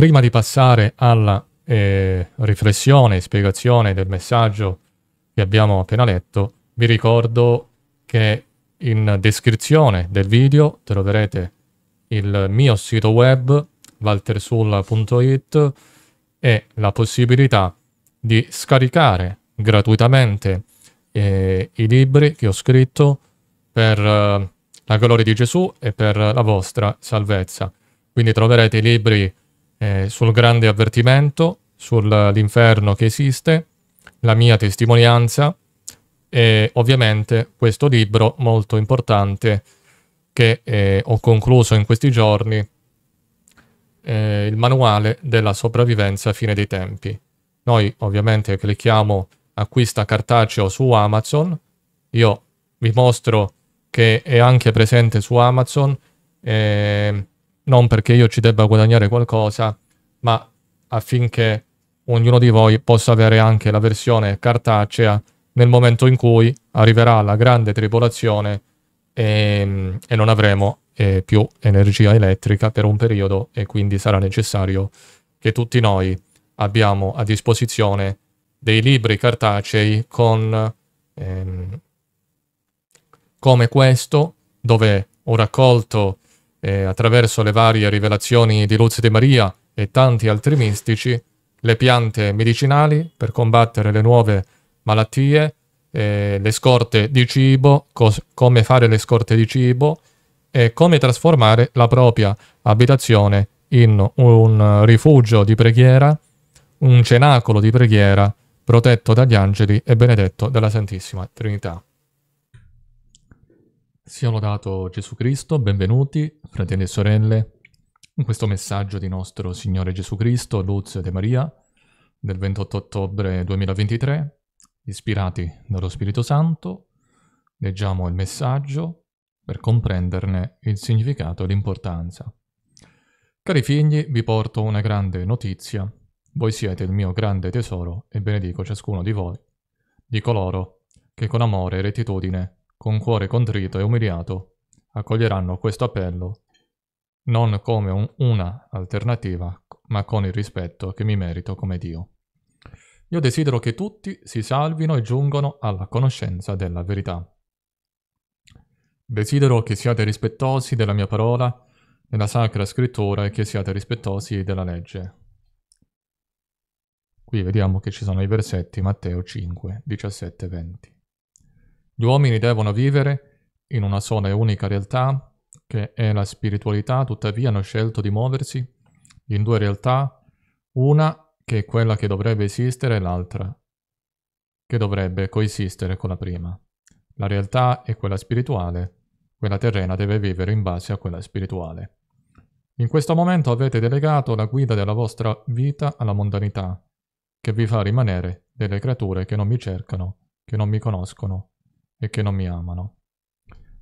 Prima di passare alla eh, riflessione e spiegazione del messaggio che abbiamo appena letto, vi ricordo che in descrizione del video troverete il mio sito web waltersulla.it e la possibilità di scaricare gratuitamente eh, i libri che ho scritto per eh, la gloria di Gesù e per la vostra salvezza. Quindi troverete i libri eh, sul grande avvertimento, sull'inferno che esiste, la mia testimonianza e ovviamente questo libro molto importante che eh, ho concluso in questi giorni, eh, il manuale della sopravvivenza a fine dei tempi. Noi ovviamente clicchiamo acquista cartaceo su Amazon, io vi mostro che è anche presente su Amazon, eh, non perché io ci debba guadagnare qualcosa, ma affinché ognuno di voi possa avere anche la versione cartacea nel momento in cui arriverà la grande tribolazione e, e non avremo eh, più energia elettrica per un periodo e quindi sarà necessario che tutti noi abbiamo a disposizione dei libri cartacei con ehm, come questo dove ho raccolto e attraverso le varie rivelazioni di Luz di Maria e tanti altri mistici, le piante medicinali per combattere le nuove malattie, eh, le scorte di cibo, come fare le scorte di cibo e come trasformare la propria abitazione in un rifugio di preghiera, un cenacolo di preghiera protetto dagli angeli e benedetto dalla Santissima Trinità. Siamo lodato Gesù Cristo, benvenuti fratelli e sorelle in questo messaggio di nostro Signore Gesù Cristo, Luz De Maria, del 28 ottobre 2023, ispirati dallo Spirito Santo, leggiamo il messaggio per comprenderne il significato e l'importanza. Cari figli, vi porto una grande notizia. Voi siete il mio grande tesoro e benedico ciascuno di voi, di coloro che con amore e rettitudine con cuore contrito e umiliato, accoglieranno questo appello, non come un, una alternativa, ma con il rispetto che mi merito come Dio. Io desidero che tutti si salvino e giungano alla conoscenza della verità. Desidero che siate rispettosi della mia parola, nella Sacra Scrittura e che siate rispettosi della legge. Qui vediamo che ci sono i versetti Matteo 5, 17 20. Gli uomini devono vivere in una sola e unica realtà, che è la spiritualità, tuttavia hanno scelto di muoversi in due realtà, una che è quella che dovrebbe esistere e l'altra che dovrebbe coesistere con la prima. La realtà è quella spirituale, quella terrena deve vivere in base a quella spirituale. In questo momento avete delegato la guida della vostra vita alla mondanità, che vi fa rimanere delle creature che non mi cercano, che non mi conoscono, e che non mi amano.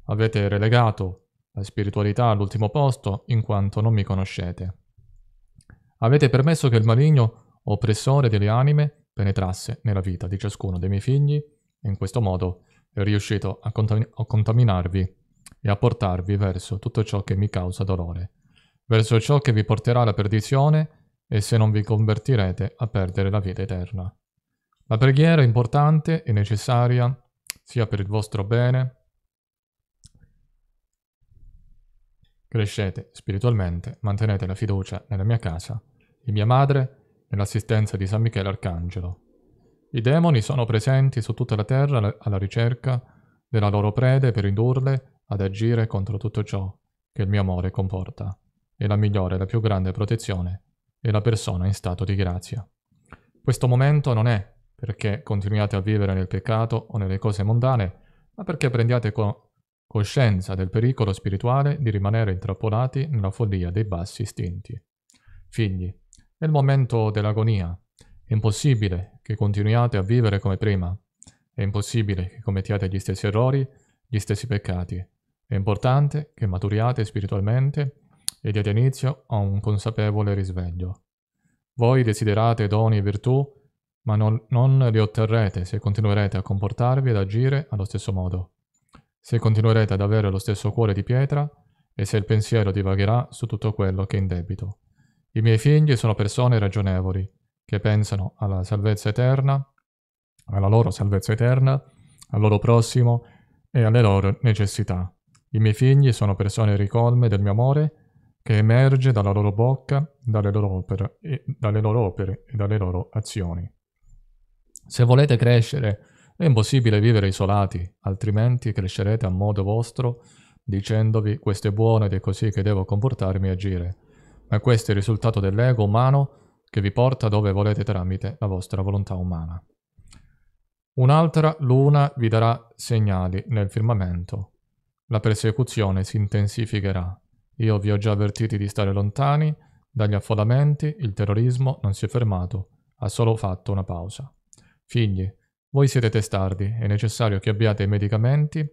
Avete relegato la spiritualità all'ultimo posto in quanto non mi conoscete. Avete permesso che il maligno oppressore delle anime penetrasse nella vita di ciascuno dei miei figli e in questo modo è riuscito a, contamin- a contaminarvi e a portarvi verso tutto ciò che mi causa dolore, verso ciò che vi porterà alla perdizione e se non vi convertirete a perdere la vita eterna. La preghiera è importante e necessaria sia per il vostro bene. Crescete spiritualmente, mantenete la fiducia nella mia casa, in mia madre, nell'assistenza di San Michele Arcangelo. I demoni sono presenti su tutta la terra alla ricerca della loro prede per indurle ad agire contro tutto ciò che il mio amore comporta. E la migliore, la più grande protezione è la persona in stato di grazia. Questo momento non è perché continuiate a vivere nel peccato o nelle cose mondane, ma perché prendiate co- coscienza del pericolo spirituale di rimanere intrappolati nella follia dei bassi istinti. Figli, nel momento dell'agonia è impossibile che continuiate a vivere come prima, è impossibile che commettiate gli stessi errori, gli stessi peccati. È importante che maturiate spiritualmente e diate inizio a un consapevole risveglio. Voi desiderate doni e virtù ma non, non li otterrete se continuerete a comportarvi ed agire allo stesso modo, se continuerete ad avere lo stesso cuore di pietra e se il pensiero divagherà su tutto quello che è in debito. I miei figli sono persone ragionevoli, che pensano alla salvezza eterna, alla loro salvezza eterna, al loro prossimo e alle loro necessità. I miei figli sono persone ricolme del mio amore, che emerge dalla loro bocca, dalle loro opere, e dalle loro, opere e dalle loro azioni. Se volete crescere, è impossibile vivere isolati, altrimenti crescerete a modo vostro dicendovi questo è buono ed è così che devo comportarmi e agire. Ma questo è il risultato dell'ego umano che vi porta dove volete tramite la vostra volontà umana. Un'altra luna vi darà segnali nel firmamento. La persecuzione si intensificherà. Io vi ho già avvertiti di stare lontani dagli affollamenti, il terrorismo non si è fermato, ha solo fatto una pausa. Figli, voi siete testardi, è necessario che abbiate i medicamenti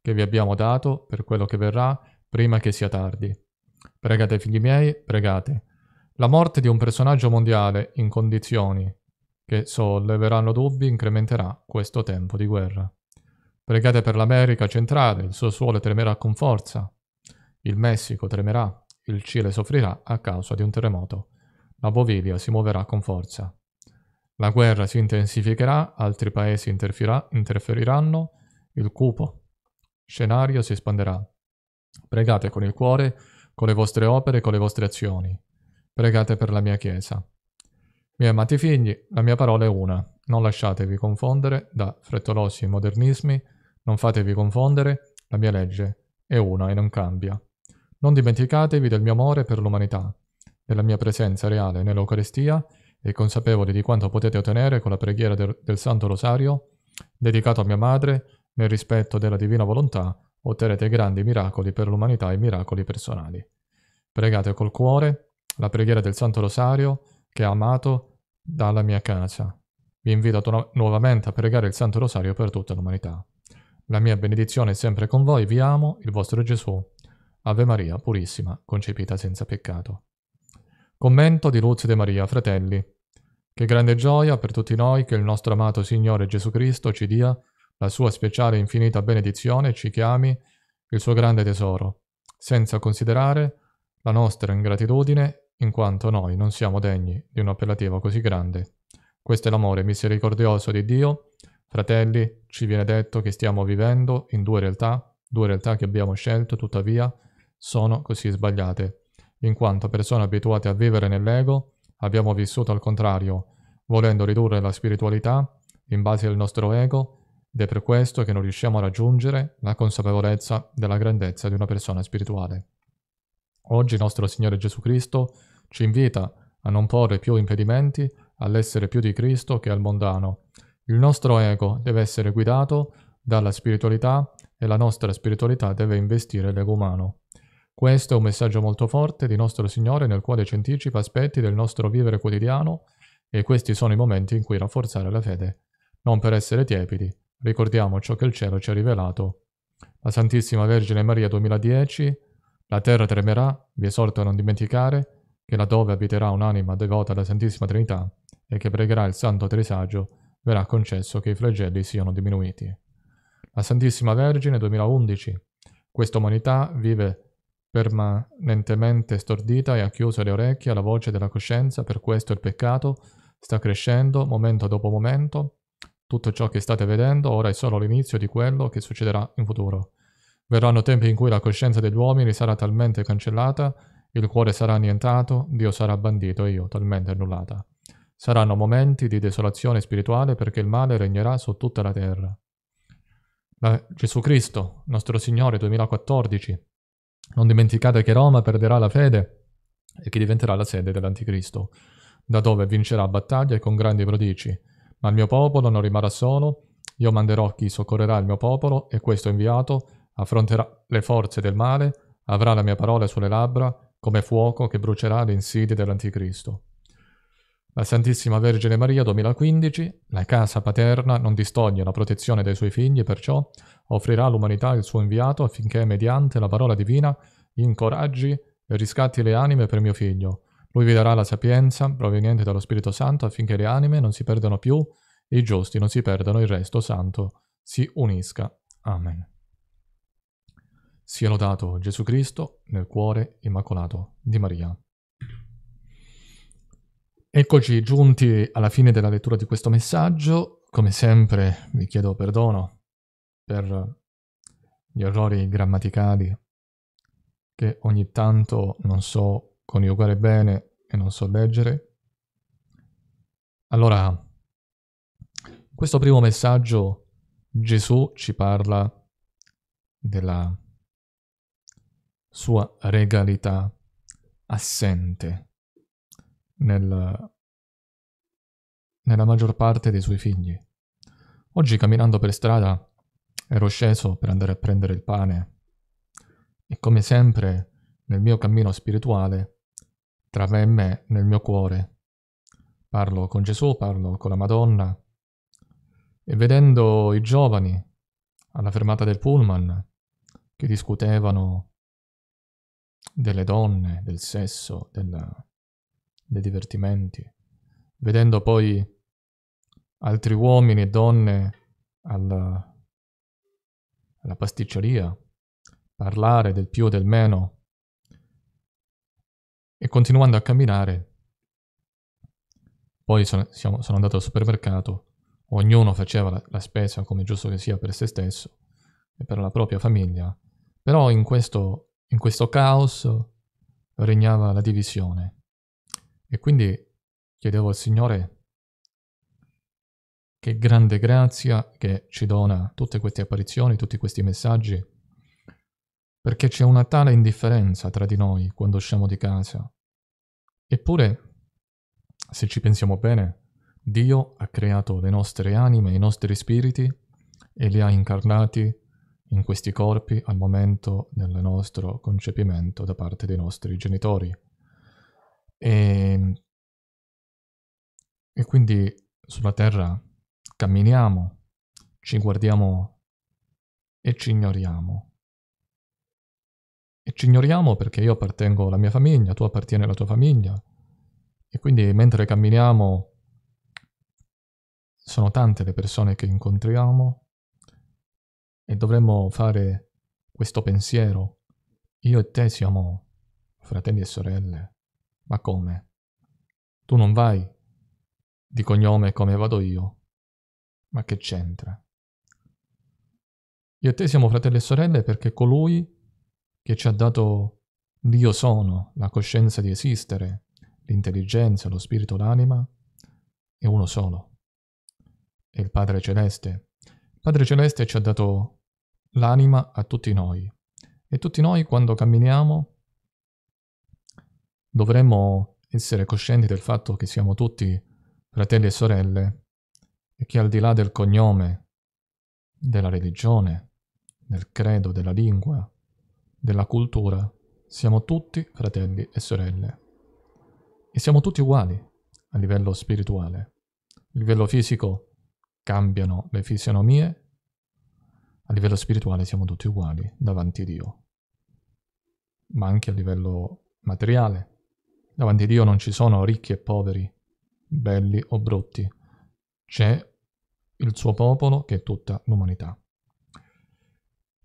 che vi abbiamo dato per quello che verrà prima che sia tardi. Pregate, figli miei, pregate. La morte di un personaggio mondiale in condizioni che solleveranno dubbi incrementerà questo tempo di guerra. Pregate per l'America centrale, il suo suolo tremerà con forza. Il Messico tremerà, il Cile soffrirà a causa di un terremoto. La Bovivia si muoverà con forza. La guerra si intensificherà, altri paesi interferiranno, il cupo scenario si espanderà. Pregate con il cuore, con le vostre opere, con le vostre azioni. Pregate per la mia Chiesa. Miei amati figli, la mia parola è una. Non lasciatevi confondere da frettolosi modernismi, non fatevi confondere, la mia legge è una e non cambia. Non dimenticatevi del mio amore per l'umanità, della mia presenza reale nell'Eucaristia e consapevoli di quanto potete ottenere con la preghiera del, del Santo Rosario, dedicato a mia madre, nel rispetto della divina volontà, otterrete grandi miracoli per l'umanità e miracoli personali. Pregate col cuore la preghiera del Santo Rosario che è amato dalla mia casa. Vi invito nu nuovamente a pregare il Santo Rosario per tutta l'umanità. La mia benedizione è sempre con voi, vi amo, il vostro Gesù. Ave Maria, purissima, concepita senza peccato. Commento di Luz De Maria, fratelli. Che grande gioia per tutti noi che il nostro amato Signore Gesù Cristo ci dia la sua speciale e infinita benedizione e ci chiami il suo grande tesoro, senza considerare la nostra ingratitudine, in quanto noi non siamo degni di un appellativo così grande. Questo è l'amore misericordioso di Dio. Fratelli, ci viene detto che stiamo vivendo in due realtà, due realtà che abbiamo scelto, tuttavia sono così sbagliate, in quanto persone abituate a vivere nell'ego, abbiamo vissuto al contrario, volendo ridurre la spiritualità in base al nostro ego ed è per questo che non riusciamo a raggiungere la consapevolezza della grandezza di una persona spirituale. Oggi il nostro Signore Gesù Cristo ci invita a non porre più impedimenti all'essere più di Cristo che al mondano. Il nostro ego deve essere guidato dalla spiritualità e la nostra spiritualità deve investire l'ego umano. Questo è un messaggio molto forte di nostro Signore nel quale ci anticipa aspetti del nostro vivere quotidiano e questi sono i momenti in cui rafforzare la fede, non per essere tiepidi. Ricordiamo ciò che il cielo ci ha rivelato. La Santissima Vergine Maria 2010, la terra tremerà, vi esorto a non dimenticare che laddove abiterà un'anima devota alla Santissima Trinità e che pregherà il Santo Trisagio, verrà concesso che i flagelli siano diminuiti. La Santissima Vergine 2011, questa umanità vive permanentemente stordita e ha chiuso le orecchie alla voce della coscienza, per questo il peccato sta crescendo momento dopo momento. Tutto ciò che state vedendo ora è solo l'inizio di quello che succederà in futuro. Verranno tempi in cui la coscienza degli uomini sarà talmente cancellata, il cuore sarà annientato, Dio sarà bandito e io talmente annullata. Saranno momenti di desolazione spirituale perché il male regnerà su tutta la terra. La Gesù Cristo, nostro Signore 2014, non dimenticate che Roma perderà la fede e che diventerà la sede dell'Anticristo, da dove vincerà battaglie con grandi prodigi. Ma il mio popolo non rimarrà solo, io manderò chi soccorrerà il mio popolo e questo inviato affronterà le forze del male, avrà la mia parola sulle labbra, come fuoco che brucerà le insidie dell'Anticristo. La Santissima Vergine Maria 2015, la casa paterna non distoglie la protezione dei suoi figli, perciò offrirà all'umanità il suo inviato affinché, mediante la parola divina, incoraggi e riscatti le anime per mio figlio. Lui vi darà la sapienza proveniente dallo Spirito Santo affinché le anime non si perdano più e i giusti non si perdano, il resto santo si unisca. Amen. Sia lodato Gesù Cristo nel cuore immacolato di Maria. Eccoci giunti alla fine della lettura di questo messaggio. Come sempre vi chiedo perdono per gli errori grammaticali che ogni tanto non so coniugare bene e non so leggere. Allora, in questo primo messaggio Gesù ci parla della sua regalità assente nel, nella maggior parte dei suoi figli. Oggi camminando per strada ero sceso per andare a prendere il pane e come sempre nel mio cammino spirituale, tra me e me, nel mio cuore, parlo con Gesù, parlo con la Madonna e vedendo i giovani alla fermata del pullman che discutevano delle donne, del sesso, della, dei divertimenti, vedendo poi altri uomini e donne alla, alla pasticceria parlare del più e del meno e continuando a camminare. Poi sono, siamo, sono andato al supermercato, ognuno faceva la, la spesa come giusto che sia per se stesso e per la propria famiglia, però in questo, in questo caos regnava la divisione e quindi chiedevo al Signore che grande grazia che ci dona tutte queste apparizioni, tutti questi messaggi, perché c'è una tale indifferenza tra di noi quando usciamo di casa. Eppure, se ci pensiamo bene, Dio ha creato le nostre anime, i nostri spiriti e li ha incarnati in questi corpi al momento del nostro concepimento da parte dei nostri genitori. E, ehm, e quindi sulla terra camminiamo, ci guardiamo e ci ignoriamo. E ci ignoriamo perché io appartengo alla mia famiglia, tu appartieni alla tua famiglia. E quindi mentre camminiamo sono tante le persone che incontriamo e dovremmo fare questo pensiero. Io e te siamo fratelli e sorelle. Ma come? Tu non vai? Di cognome come vado io? Ma che c'entra? Io e te siamo fratelli e sorelle perché colui che ci ha dato l'io sono, la coscienza di esistere, l'intelligenza, lo spirito, l'anima, è uno solo. È il Padre Celeste. Il Padre Celeste ci ha dato l'anima a tutti noi. E tutti noi quando camminiamo dovremmo essere coscienti del fatto che siamo tutti fratelli e sorelle e che al di là del cognome, della religione, del credo, della lingua, della cultura, siamo tutti fratelli e sorelle. E siamo tutti uguali a livello spirituale. A livello fisico cambiano le fisionomie, a livello spirituale siamo tutti uguali davanti a Dio, ma anche a livello materiale. Davanti a Dio non ci sono ricchi e poveri, belli o brutti. C'è il suo popolo che è tutta l'umanità.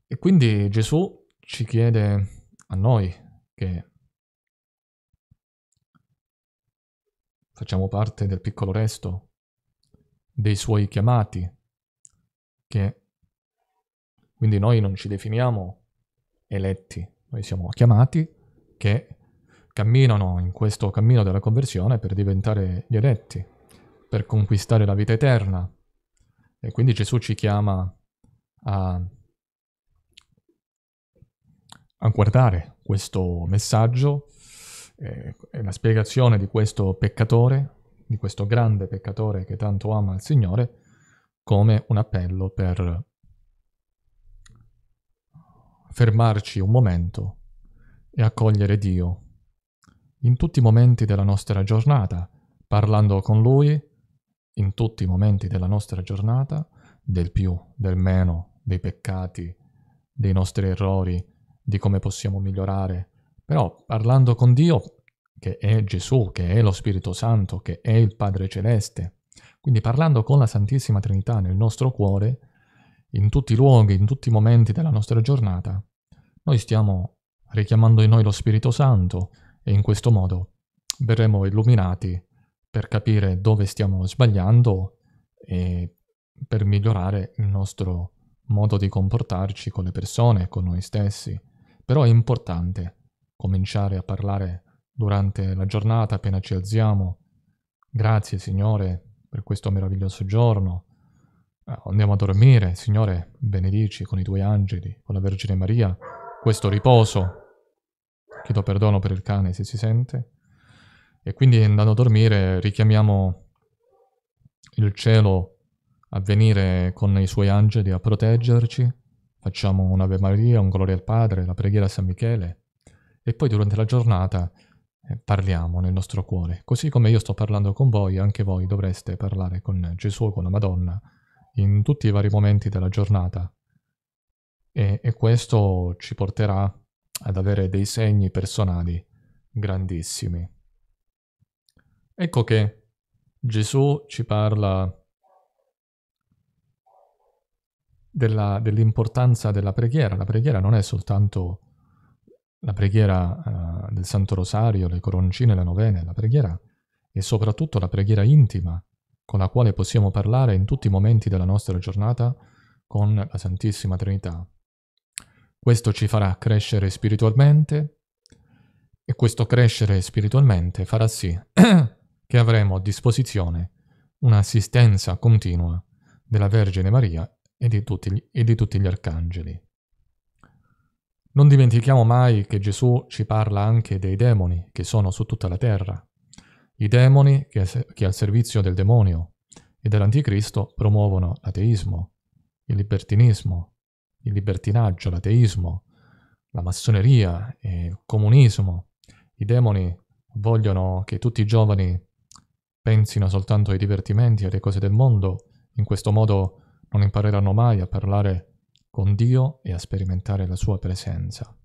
E quindi Gesù ci chiede a noi che facciamo parte del piccolo resto dei suoi chiamati, che quindi noi non ci definiamo eletti, noi siamo chiamati che camminano in questo cammino della conversione per diventare gli eletti, per conquistare la vita eterna. E quindi Gesù ci chiama a, a guardare questo messaggio eh, e eh, la spiegazione di questo peccatore, di questo grande peccatore che tanto ama il Signore, come un appello per fermarci un momento e accogliere Dio in tutti i momenti della nostra giornata, parlando con Lui in tutti i momenti della nostra giornata, del più, del meno, dei peccati, dei nostri errori, di come possiamo migliorare. Però parlando con Dio, che è Gesù, che è lo Spirito Santo, che è il Padre Celeste, quindi parlando con la Santissima Trinità nel nostro cuore, in tutti i luoghi, in tutti i momenti della nostra giornata, noi stiamo richiamando in noi lo Spirito Santo, e in questo modo verremo illuminati per capire dove stiamo sbagliando e per migliorare il nostro modo di comportarci con le persone, con noi stessi. Però è importante cominciare a parlare durante la giornata appena ci alziamo. Grazie Signore per questo meraviglioso giorno. Eh, andiamo a dormire, Signore, benedici con i tuoi angeli, con la Vergine Maria, questo riposo chiedo perdono per il cane se si sente, e quindi andando a dormire richiamiamo il cielo a venire con i suoi angeli a proteggerci, facciamo un'Ave Maria, un Gloria al Padre, la preghiera a San Michele, e poi durante la giornata eh, parliamo nel nostro cuore. Così come io sto parlando con voi, anche voi dovreste parlare con Gesù, con la Madonna, in tutti i vari momenti della giornata. E, e questo ci porterà a ad avere dei segni personali grandissimi. Ecco che Gesù ci parla dell'importanza della preghiera. La preghiera non è soltanto la preghiera uh, del Santo Rosario, le coroncine, le novene. la preghiera è soprattutto la preghiera intima con la quale possiamo parlare in tutti i momenti della nostra giornata con la Santissima Trinità. Questo ci farà crescere spiritualmente e questo crescere spiritualmente farà sì che avremo a disposizione un'assistenza continua della Vergine Maria e di, tutti, e di tutti gli arcangeli. Non dimentichiamo mai che Gesù ci parla anche dei demoni che sono su tutta la terra, i demoni che, che al servizio del demonio e dell'anticristo promuovono l'ateismo, il libertinismo, il libertinaggio, l'ateismo, la massoneria, il comunismo, i demoni vogliono che tutti i giovani pensino soltanto ai divertimenti e alle cose del mondo, in questo modo non impareranno mai a parlare con Dio e a sperimentare la sua presenza.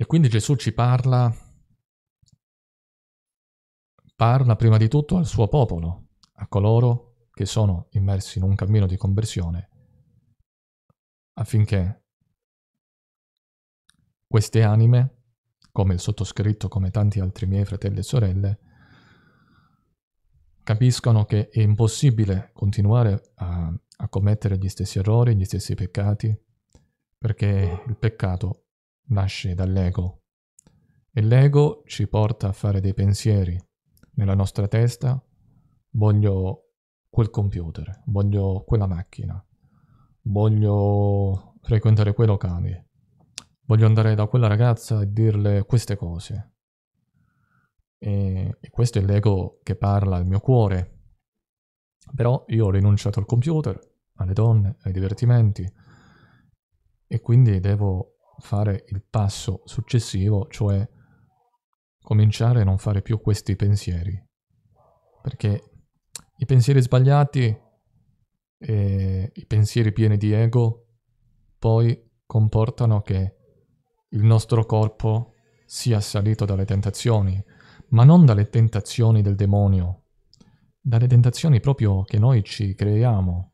E quindi Gesù ci parla, parla prima di tutto al suo popolo, a coloro che sono immersi in un cammino di conversione affinché queste anime, come il sottoscritto, come tanti altri miei fratelli e sorelle, capiscono che è impossibile continuare a, a commettere gli stessi errori, gli stessi peccati, perché il peccato nasce dall'ego e l'ego ci porta a fare dei pensieri nella nostra testa, voglio quel computer, voglio quella macchina, voglio frequentare quei locali, voglio andare da quella ragazza e dirle queste cose. E, e questo è l'ego che parla al mio cuore. Però io ho rinunciato al computer, alle donne, ai divertimenti e quindi devo fare il passo successivo, cioè cominciare a non fare più questi pensieri. Perché i pensieri sbagliati e i pensieri pieni di ego poi comportano che il nostro corpo sia assalito dalle tentazioni, ma non dalle tentazioni del demonio, dalle tentazioni proprio che noi ci creiamo.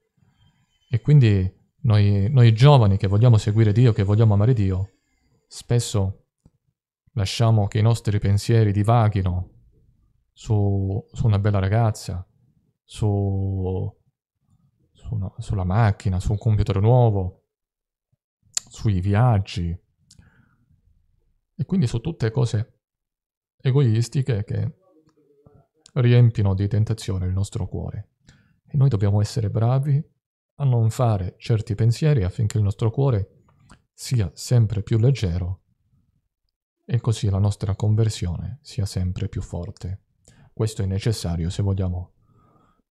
E quindi noi, noi giovani che vogliamo seguire Dio, che vogliamo amare Dio, spesso lasciamo che i nostri pensieri divaghino su, su una bella ragazza, su su una, sulla macchina, su un computer nuovo, sui viaggi. E quindi su tutte cose egoistiche che riempiono di tentazione il nostro cuore. E noi dobbiamo essere bravi a non fare certi pensieri affinché il nostro cuore sia sempre più leggero e così la nostra conversione sia sempre più forte. Questo è necessario se vogliamo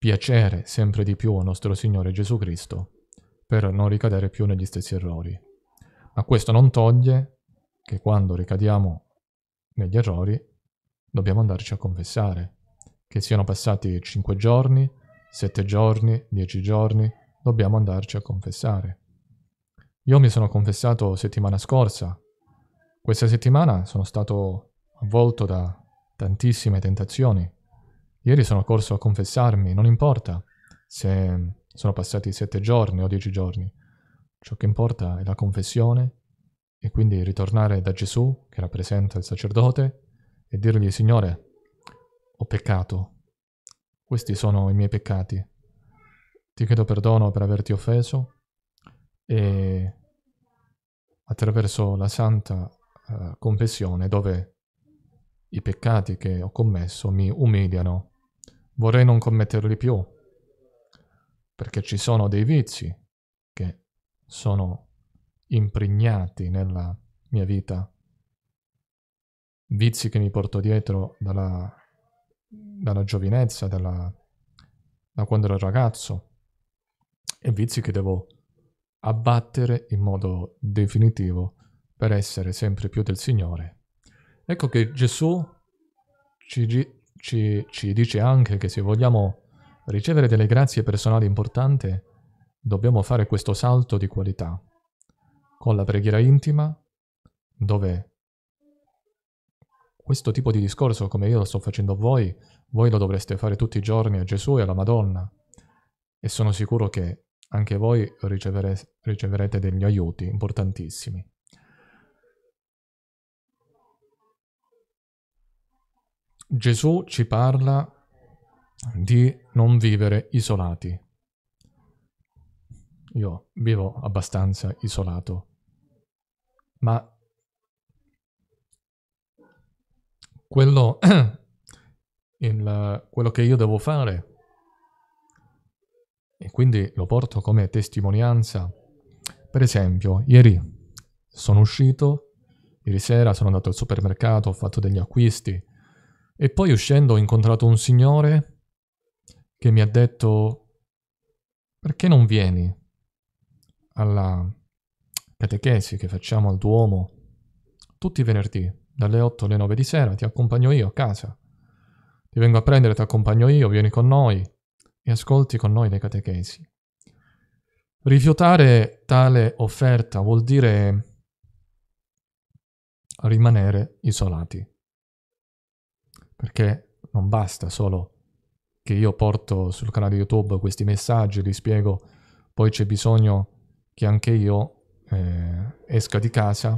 piacere sempre di più a nostro Signore Gesù Cristo per non ricadere più negli stessi errori. Ma questo non toglie che quando ricadiamo negli errori dobbiamo andarci a confessare, che siano passati cinque giorni, sette giorni, dieci giorni, dobbiamo andarci a confessare. Io mi sono confessato settimana scorsa, questa settimana sono stato avvolto da tantissime tentazioni, Ieri sono corso a confessarmi, non importa se sono passati sette giorni o dieci giorni. Ciò che importa è la confessione e quindi ritornare da Gesù, che rappresenta il sacerdote, e dirgli, Signore, ho peccato, questi sono i miei peccati, ti chiedo perdono per averti offeso e attraverso la santa uh, confessione dove i peccati che ho commesso mi umiliano vorrei non commetterli più, perché ci sono dei vizi che sono impregnati nella mia vita, vizi che mi porto dietro dalla, dalla giovinezza, dalla, da quando ero ragazzo, e vizi che devo abbattere in modo definitivo per essere sempre più del Signore. Ecco che Gesù ci, ci, ci dice anche che se vogliamo ricevere delle grazie personali importanti, dobbiamo fare questo salto di qualità con la preghiera intima, dove questo tipo di discorso, come io lo sto facendo a voi, voi lo dovreste fare tutti i giorni a Gesù e alla Madonna. E sono sicuro che anche voi ricevere, riceverete degli aiuti importantissimi. Gesù ci parla di non vivere isolati. Io vivo abbastanza isolato, ma quello, il, quello che io devo fare e quindi lo porto come testimonianza. Per esempio, ieri sono uscito, ieri sera sono andato al supermercato, ho fatto degli acquisti, e poi uscendo ho incontrato un signore che mi ha detto perché non vieni alla catechesi che facciamo al Duomo tutti i venerdì dalle 8 alle 9 di sera, ti accompagno io a casa. Ti vengo a prendere, ti accompagno io, vieni con noi e ascolti con noi le catechesi. Rifiutare tale offerta vuol dire rimanere isolati perché non basta solo che io porto sul canale YouTube questi messaggi, li spiego, poi c'è bisogno che anche io eh, esca di casa,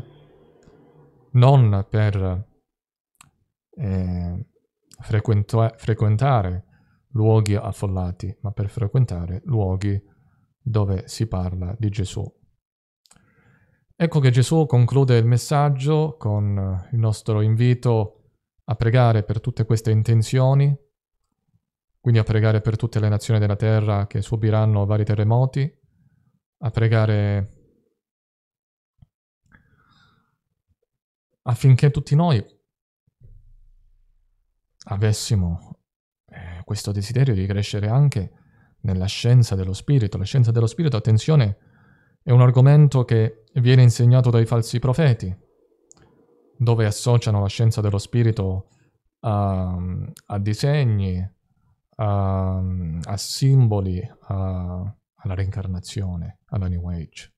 non per eh, frequentare luoghi affollati, ma per frequentare luoghi dove si parla di Gesù. Ecco che Gesù conclude il messaggio con il nostro invito a pregare per tutte queste intenzioni, quindi a pregare per tutte le nazioni della terra che subiranno vari terremoti, a pregare affinché tutti noi avessimo eh, questo desiderio di crescere anche nella scienza dello spirito. La scienza dello spirito, attenzione, è un argomento che viene insegnato dai falsi profeti dove associano la scienza dello spirito a, a disegni, a, a simboli, a, alla reincarnazione, alla New Age.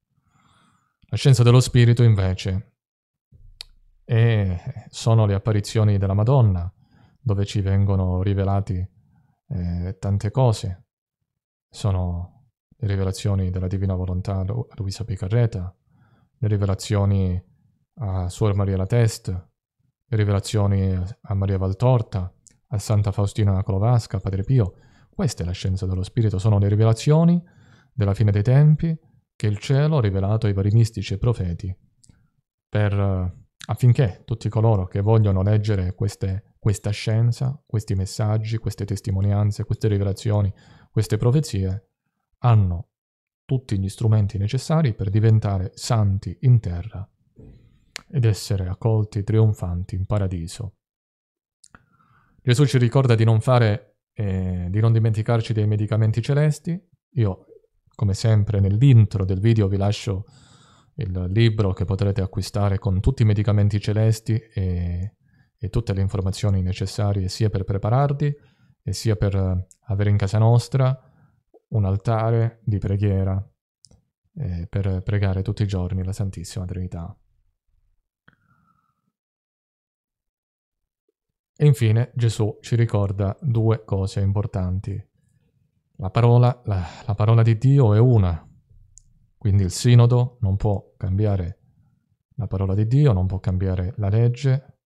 La scienza dello spirito invece è, sono le apparizioni della Madonna, dove ci vengono rivelati eh, tante cose. Sono le rivelazioni della Divina Volontà Luisa Picarreta, le rivelazioni a Suor Maria La Teste, rivelazioni a Maria Valtorta, a Santa Faustina Colovasca, a Padre Pio. Questa è la scienza dello Spirito, sono le rivelazioni della fine dei tempi che il cielo ha rivelato ai vari mistici e profeti per, affinché tutti coloro che vogliono leggere queste, questa scienza, questi messaggi, queste testimonianze, queste rivelazioni, queste profezie, hanno tutti gli strumenti necessari per diventare santi in terra ed essere accolti trionfanti in paradiso. Gesù ci ricorda di non fare, eh, di non dimenticarci dei medicamenti celesti. Io, come sempre, nell'intro del video vi lascio il libro che potrete acquistare con tutti i medicamenti celesti e, e tutte le informazioni necessarie sia per prepararvi e sia per eh, avere in casa nostra un altare di preghiera eh, per pregare tutti i giorni la Santissima Trinità. E infine Gesù ci ricorda due cose importanti. La parola, la, la parola di Dio è una, quindi il sinodo non può cambiare la parola di Dio, non può cambiare la legge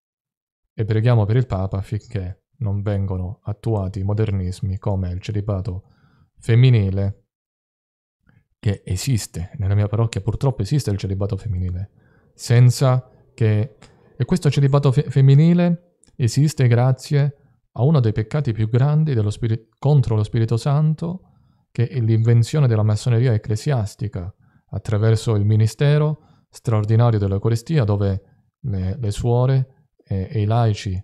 e preghiamo per il Papa affinché non vengano attuati modernismi come il celibato femminile che esiste. Nella mia parrocchia purtroppo esiste il celibato femminile, senza che... E questo celibato fe- femminile esiste grazie a uno dei peccati più grandi spiri- contro lo Spirito Santo, che è l'invenzione della massoneria ecclesiastica attraverso il ministero straordinario dell'Eucaristia, dove le, le suore e, e i laici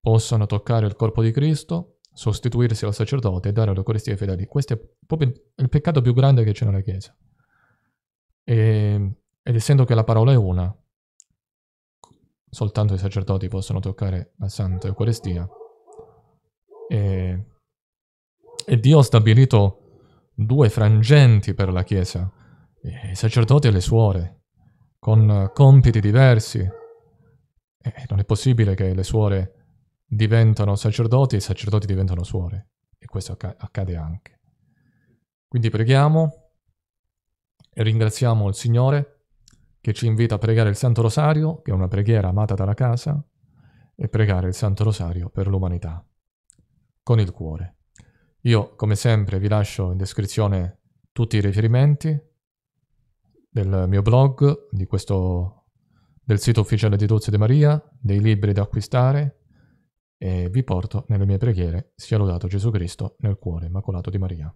possono toccare il corpo di Cristo, sostituirsi al sacerdote e dare l'Eucaristia ai fedeli. Questo è proprio il peccato più grande che c'è nella Chiesa. E, ed essendo che la parola è una, soltanto i sacerdoti possono toccare la Santa Eucaristia. E, e Dio ha stabilito due frangenti per la Chiesa, i sacerdoti e le suore, con compiti diversi. E non è possibile che le suore diventano sacerdoti e i sacerdoti diventano suore. E questo accade anche. Quindi preghiamo e ringraziamo il Signore che ci invita a pregare il Santo Rosario, che è una preghiera amata dalla casa, e pregare il Santo Rosario per l'umanità, con il cuore. Io, come sempre, vi lascio in descrizione tutti i riferimenti del mio blog, questo, del sito ufficiale di Dozze di Maria, dei libri da acquistare, e vi porto nelle mie preghiere, sia lodato Gesù Cristo nel cuore immacolato di Maria.